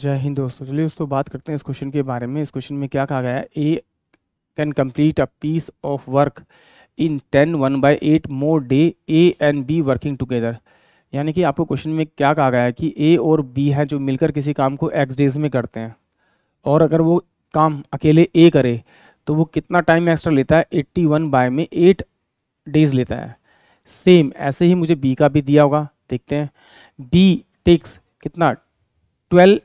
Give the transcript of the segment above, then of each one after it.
जय हिंद दोस्तों चलिए दोस्तों बात करते हैं इस क्वेश्चन के बारे में इस क्वेश्चन में क्या कहा गया है A can complete a piece of work in ten one by eight more day A and B working together यानी कि आपको क्वेश्चन में क्या कहा गया है कि ए और बी हैं जो मिलकर किसी काम को एक्स डेज में करते हैं और अगर वो काम अकेले ए करे तो वो कितना टाइम एक्स्ट्रा लेता है एट्टी वन बाय में एट डेज लेता है सेम ऐसे ही मुझे बी का भी दिया होगा देखते हैं बी टेक्स कितना ट्वेल्व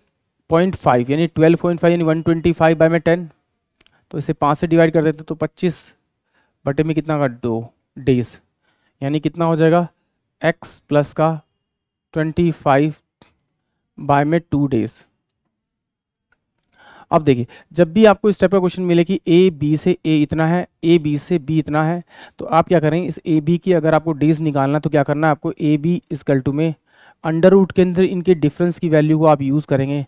पॉइंट फाइव यानी ट्वेल्व पॉइंट फाइव यानी वन ट्वेंटी फाइव बाई में टेन तो इसे पाँच से डिवाइड कर देते तो पच्चीस बटे में कितना का दो डेज यानी कितना हो जाएगा एक्स प्लस का ट्वेंटी फाइव बाय में टू डेज अब देखिए जब भी आपको इस टाइप का क्वेश्चन मिले कि ए बी से ए इतना है ए बी से बी इतना है तो आप क्या करें इस ए बी की अगर आपको डेज निकालना है तो क्या करना है आपको ए बी इस गल्टू में अंडर रूट के अंदर इनके डिफरेंस की वैल्यू को आप यूज़ करेंगे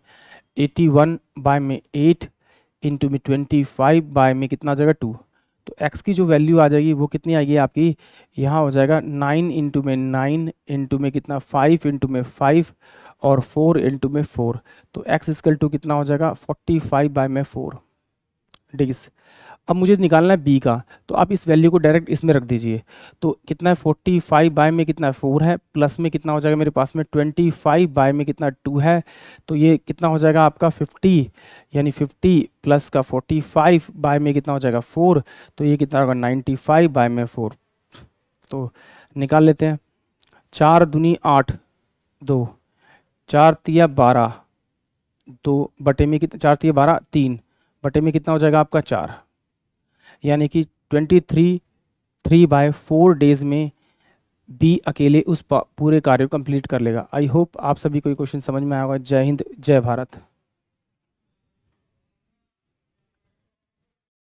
81 बाय में 8 इंटू में 25 बाय में कितना आ जाएगा 2 तो x की जो वैल्यू आ जाएगी वो कितनी आएगी आपकी यहाँ हो जाएगा 9 इंटू में 9 इंटू में कितना 5 इंटू में 5 और 4 इंटू में 4 तो x इसकल टू कितना हो जाएगा 45 बाय में 4 डिग्स अब मुझे निकालना है बी का तो आप इस वैल्यू को डायरेक्ट इसमें रख दीजिए तो कितना है फोर्टी फाइव बाय में कितना है फोर है प्लस में कितना हो जाएगा मेरे पास में ट्वेंटी फाइव बाय में कितना टू है तो ये कितना हो जाएगा आपका फिफ्टी यानी फिफ्टी प्लस का फोर्टी फाइव बाय में कितना हो जाएगा फोर तो ये कितना होगा नाइन्टी फाइव बाय में फोर तो निकाल लेते हैं चार दुनी आठ दो चार तिया बारह दो बटे में कितना चार तिया बारह तीन बटे में कितना हो जाएगा आपका चार यानी कि twenty three three by four days में बी अकेले उस पूरे कार्य को कंप्लीट कर लेगा आई होप आप सभी को ये क्वेश्चन समझ में आएगा जय हिंद जय भारत